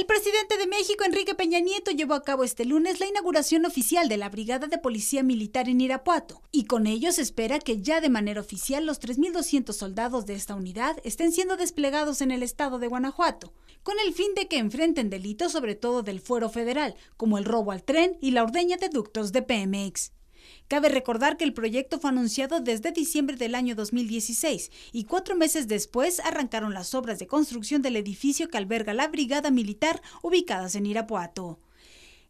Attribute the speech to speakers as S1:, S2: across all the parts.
S1: El presidente de México, Enrique Peña Nieto, llevó a cabo este lunes la inauguración oficial de la Brigada de Policía Militar en Irapuato, y con ello se espera que ya de manera oficial los 3.200 soldados de esta unidad estén siendo desplegados en el estado de Guanajuato, con el fin de que enfrenten delitos sobre todo del fuero federal, como el robo al tren y la ordeña de ductos de PMX. Cabe recordar que el proyecto fue anunciado desde diciembre del año 2016 y cuatro meses después arrancaron las obras de construcción del edificio que alberga la Brigada Militar ubicadas en Irapuato.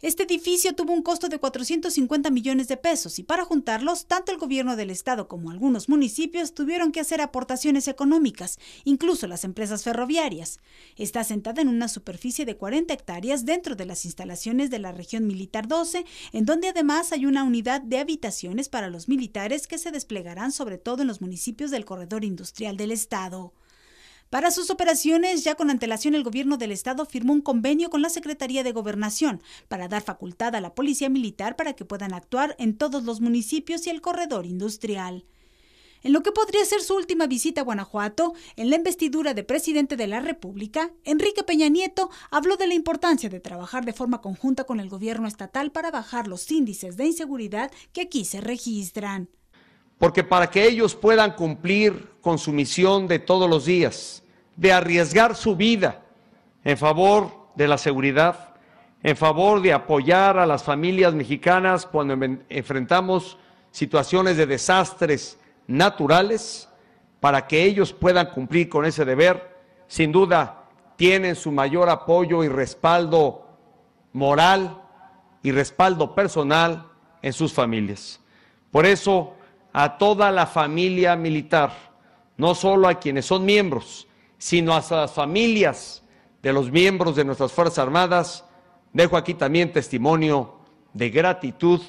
S1: Este edificio tuvo un costo de 450 millones de pesos y para juntarlos, tanto el gobierno del estado como algunos municipios tuvieron que hacer aportaciones económicas, incluso las empresas ferroviarias. Está sentada en una superficie de 40 hectáreas dentro de las instalaciones de la región militar 12, en donde además hay una unidad de habitaciones para los militares que se desplegarán sobre todo en los municipios del corredor industrial del estado. Para sus operaciones, ya con antelación el gobierno del estado firmó un convenio con la Secretaría de Gobernación para dar facultad a la Policía Militar para que puedan actuar en todos los municipios y el corredor industrial. En lo que podría ser su última visita a Guanajuato, en la investidura de presidente de la República, Enrique Peña Nieto habló de la importancia de trabajar de forma conjunta con el gobierno estatal para bajar los índices de inseguridad que aquí se registran
S2: porque para que ellos puedan cumplir con su misión de todos los días, de arriesgar su vida en favor de la seguridad, en favor de apoyar a las familias mexicanas cuando enfrentamos situaciones de desastres naturales, para que ellos puedan cumplir con ese deber, sin duda tienen su mayor apoyo y respaldo moral y respaldo personal en sus familias. Por eso a toda la familia militar, no solo a quienes son miembros, sino a las familias de los miembros de nuestras Fuerzas Armadas, dejo aquí también testimonio de gratitud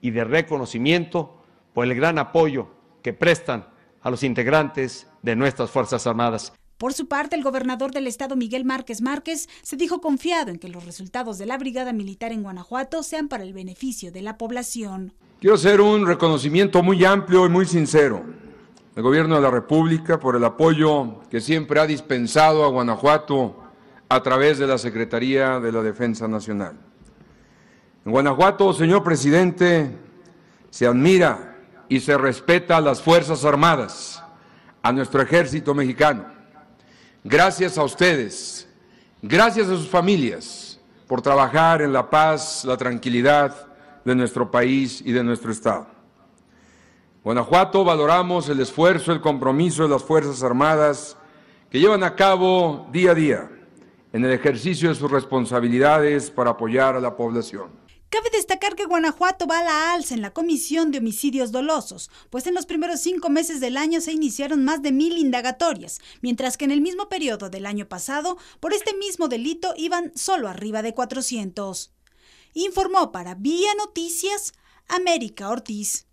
S2: y de reconocimiento por el gran apoyo que prestan a los integrantes de nuestras Fuerzas Armadas.
S1: Por su parte, el gobernador del estado Miguel Márquez Márquez se dijo confiado en que los resultados de la Brigada Militar en Guanajuato sean para el beneficio de la población.
S3: Quiero hacer un reconocimiento muy amplio y muy sincero al Gobierno de la República por el apoyo que siempre ha dispensado a Guanajuato a través de la Secretaría de la Defensa Nacional. En Guanajuato, señor presidente, se admira y se respeta a las Fuerzas Armadas, a nuestro ejército mexicano. Gracias a ustedes, gracias a sus familias por trabajar en la paz, la tranquilidad de nuestro país y de nuestro Estado. Guanajuato valoramos el esfuerzo, el compromiso de las Fuerzas Armadas que llevan a cabo día a día en el ejercicio de sus responsabilidades para apoyar a la población.
S1: Cabe destacar que Guanajuato va a la alza en la comisión de homicidios dolosos, pues en los primeros cinco meses del año se iniciaron más de mil indagatorias, mientras que en el mismo periodo del año pasado, por este mismo delito iban solo arriba de 400 informó para Vía Noticias América Ortiz.